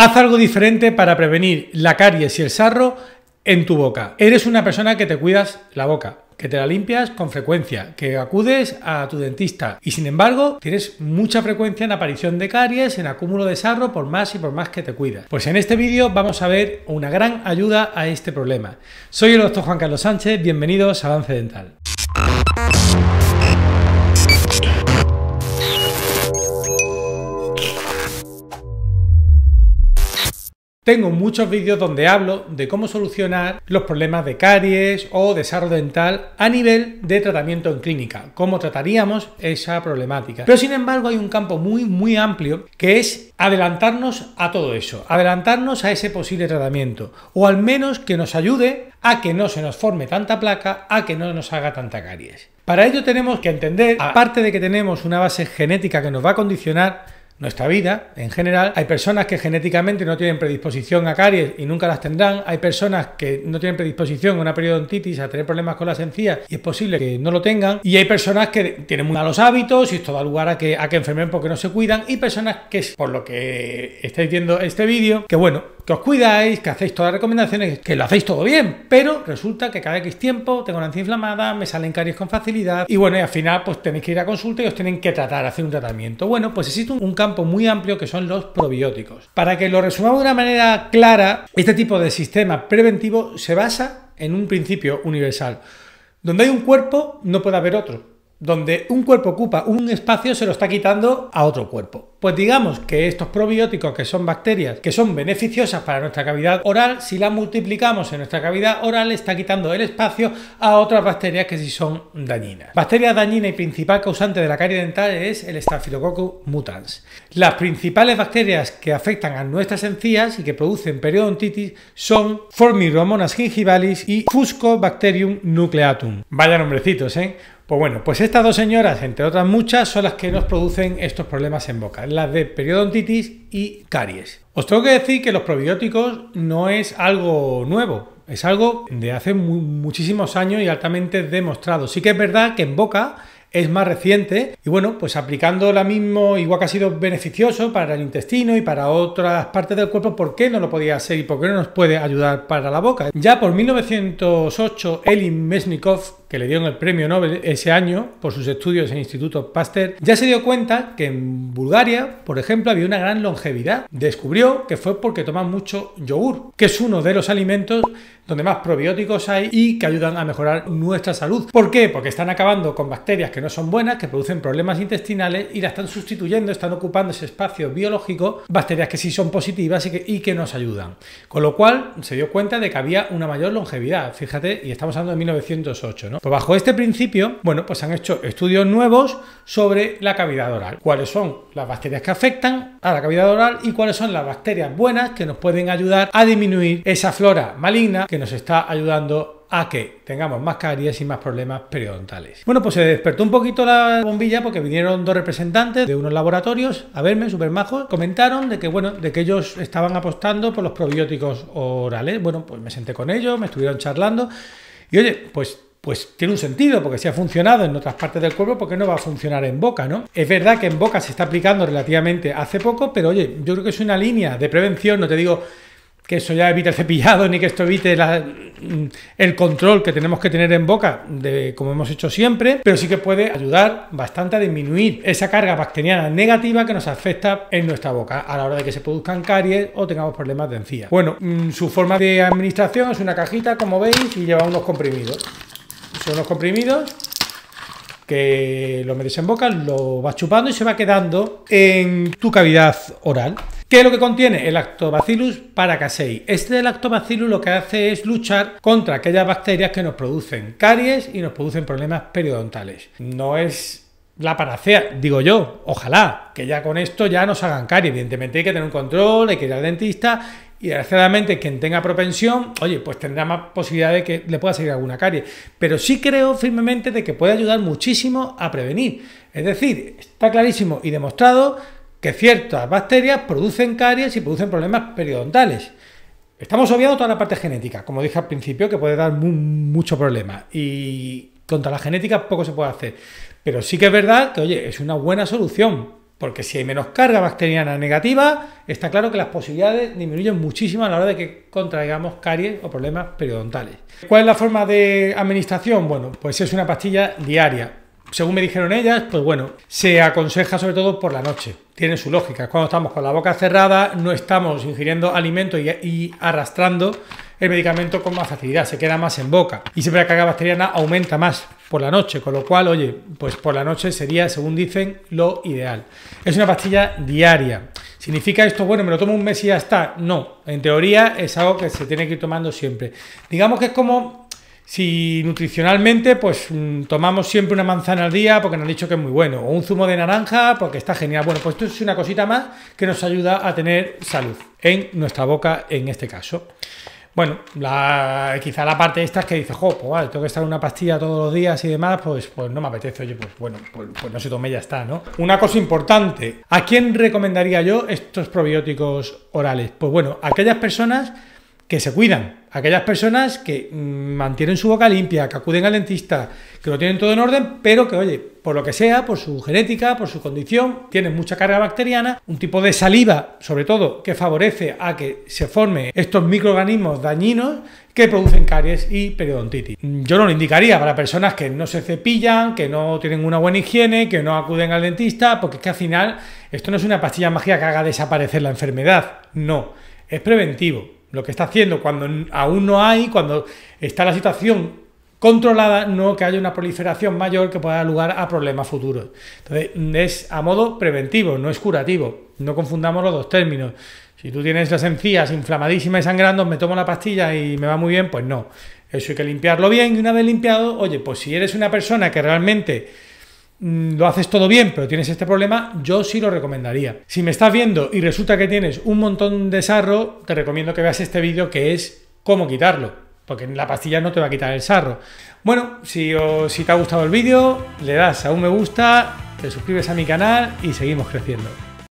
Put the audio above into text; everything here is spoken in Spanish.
Haz algo diferente para prevenir la caries y el sarro en tu boca. Eres una persona que te cuidas la boca, que te la limpias con frecuencia, que acudes a tu dentista y sin embargo tienes mucha frecuencia en aparición de caries, en acúmulo de sarro por más y por más que te cuidas. Pues en este vídeo vamos a ver una gran ayuda a este problema. Soy el doctor Juan Carlos Sánchez, bienvenidos a Avance Dental. Tengo muchos vídeos donde hablo de cómo solucionar los problemas de caries o desarrollo dental a nivel de tratamiento en clínica, cómo trataríamos esa problemática. Pero sin embargo hay un campo muy muy amplio que es adelantarnos a todo eso, adelantarnos a ese posible tratamiento o al menos que nos ayude a que no se nos forme tanta placa, a que no nos haga tanta caries. Para ello tenemos que entender, aparte de que tenemos una base genética que nos va a condicionar, nuestra vida en general. Hay personas que genéticamente no tienen predisposición a caries y nunca las tendrán. Hay personas que no tienen predisposición a una periodontitis, a tener problemas con las encías y es posible que no lo tengan. Y hay personas que tienen muy malos hábitos y esto da lugar a que, a que enfermen porque no se cuidan. Y personas que, por lo que estáis viendo este vídeo, que bueno, que os cuidáis, que hacéis todas las recomendaciones, que lo hacéis todo bien, pero resulta que cada X tiempo tengo la encía inflamada, me salen caries con facilidad y bueno, y al final pues tenéis que ir a consulta y os tienen que tratar, hacer un tratamiento. Bueno, pues existe un, un cambio campo muy amplio que son los probióticos. Para que lo resumamos de una manera clara, este tipo de sistema preventivo se basa en un principio universal. Donde hay un cuerpo, no puede haber otro. Donde un cuerpo ocupa un espacio, se lo está quitando a otro cuerpo. Pues digamos que estos probióticos, que son bacterias, que son beneficiosas para nuestra cavidad oral, si las multiplicamos en nuestra cavidad oral, está quitando el espacio a otras bacterias que sí son dañinas. Bacteria dañina y principal causante de la carie dental es el Staphylococcus mutans. Las principales bacterias que afectan a nuestras encías y que producen periodontitis son Formiromonas gingivalis y bacterium nucleatum. Vaya nombrecitos, ¿eh? Pues bueno, pues estas dos señoras, entre otras muchas, son las que nos producen estos problemas en boca las de periodontitis y caries. Os tengo que decir que los probióticos no es algo nuevo, es algo de hace muchísimos años y altamente demostrado. Sí que es verdad que en boca es más reciente y bueno, pues aplicando la mismo, igual que ha sido beneficioso para el intestino y para otras partes del cuerpo, ¿por qué no lo podía hacer y por qué no nos puede ayudar para la boca? Ya por 1908, Elin Mesnikov que le dieron el premio Nobel ese año por sus estudios en el Instituto Pasteur, ya se dio cuenta que en Bulgaria, por ejemplo, había una gran longevidad. Descubrió que fue porque toman mucho yogur, que es uno de los alimentos donde más probióticos hay y que ayudan a mejorar nuestra salud. ¿Por qué? Porque están acabando con bacterias que no son buenas, que producen problemas intestinales y las están sustituyendo, están ocupando ese espacio biológico, bacterias que sí son positivas y que, y que nos ayudan. Con lo cual se dio cuenta de que había una mayor longevidad, fíjate, y estamos hablando de 1908, ¿no? Pues bajo este principio, bueno, pues han hecho estudios nuevos sobre la cavidad oral. ¿Cuáles son las bacterias que afectan a la cavidad oral y cuáles son las bacterias buenas que nos pueden ayudar a disminuir esa flora maligna que nos está ayudando a que tengamos más caries y más problemas periodontales. Bueno, pues se despertó un poquito la bombilla porque vinieron dos representantes de unos laboratorios a verme, súper majos, comentaron de que, bueno, de que ellos estaban apostando por los probióticos orales. Bueno, pues me senté con ellos, me estuvieron charlando y oye, pues pues tiene un sentido, porque si ha funcionado en otras partes del cuerpo, ¿por qué no va a funcionar en boca, no? Es verdad que en boca se está aplicando relativamente hace poco, pero oye, yo creo que es una línea de prevención, no te digo que eso ya evite el cepillado, ni que esto evite mm, el control que tenemos que tener en boca, de, como hemos hecho siempre, pero sí que puede ayudar bastante a disminuir esa carga bacteriana negativa que nos afecta en nuestra boca a la hora de que se produzcan caries o tengamos problemas de encía. Bueno, mm, su forma de administración es una cajita, como veis, y lleva unos comprimidos unos comprimidos que lo boca lo vas chupando y se va quedando en tu cavidad oral. que es lo que contiene? El Lactobacillus paracasei. Este Lactobacillus lo que hace es luchar contra aquellas bacterias que nos producen caries y nos producen problemas periodontales. No es la panacea, digo yo, ojalá, que ya con esto ya nos hagan caries. Evidentemente hay que tener un control, hay que ir al dentista y desgraciadamente quien tenga propensión, oye, pues tendrá más posibilidad de que le pueda salir alguna carie. Pero sí creo firmemente de que puede ayudar muchísimo a prevenir. Es decir, está clarísimo y demostrado que ciertas bacterias producen caries y producen problemas periodontales. Estamos obviando toda la parte genética, como dije al principio, que puede dar mucho problema. Y contra la genética poco se puede hacer. Pero sí que es verdad que, oye, es una buena solución. Porque si hay menos carga bacteriana negativa, está claro que las posibilidades disminuyen muchísimo a la hora de que contraigamos caries o problemas periodontales. ¿Cuál es la forma de administración? Bueno, pues es una pastilla diaria. Según me dijeron ellas, pues bueno, se aconseja sobre todo por la noche. Tiene su lógica. Cuando estamos con la boca cerrada, no estamos ingiriendo alimento y arrastrando el medicamento con más facilidad, se queda más en boca. Y siempre la carga bacteriana aumenta más por la noche, con lo cual, oye, pues por la noche sería, según dicen, lo ideal. Es una pastilla diaria. ¿Significa esto, bueno, me lo tomo un mes y ya está? No, en teoría es algo que se tiene que ir tomando siempre. Digamos que es como si nutricionalmente, pues mm, tomamos siempre una manzana al día porque nos han dicho que es muy bueno, o un zumo de naranja porque está genial. Bueno, pues esto es una cosita más que nos ayuda a tener salud en nuestra boca en este caso. Bueno, la, quizá la parte esta es que dices, jo, pues vale, tengo que estar en una pastilla todos los días y demás, pues, pues no me apetece, oye, pues bueno, pues, pues no se tome, ya está, ¿no? Una cosa importante, ¿a quién recomendaría yo estos probióticos orales? Pues bueno, aquellas personas que se cuidan. Aquellas personas que mm, mantienen su boca limpia, que acuden al dentista, que lo tienen todo en orden, pero que, oye, por lo que sea, por su genética, por su condición, tienen mucha carga bacteriana, un tipo de saliva, sobre todo, que favorece a que se formen estos microorganismos dañinos que producen caries y periodontitis. Mm, yo no lo indicaría para personas que no se cepillan, que no tienen una buena higiene, que no acuden al dentista, porque es que al final esto no es una pastilla mágica que haga desaparecer la enfermedad, no, es preventivo. Lo que está haciendo cuando aún no hay, cuando está la situación controlada, no que haya una proliferación mayor que pueda dar lugar a problemas futuros. Entonces, es a modo preventivo, no es curativo. No confundamos los dos términos. Si tú tienes las encías inflamadísimas y sangrando, me tomo la pastilla y me va muy bien, pues no. Eso hay que limpiarlo bien y una vez limpiado, oye, pues si eres una persona que realmente Mm, lo haces todo bien, pero tienes este problema, yo sí lo recomendaría. Si me estás viendo y resulta que tienes un montón de sarro, te recomiendo que veas este vídeo que es cómo quitarlo. Porque la pastilla no te va a quitar el sarro. Bueno, si, o, si te ha gustado el vídeo, le das a un me gusta, te suscribes a mi canal y seguimos creciendo.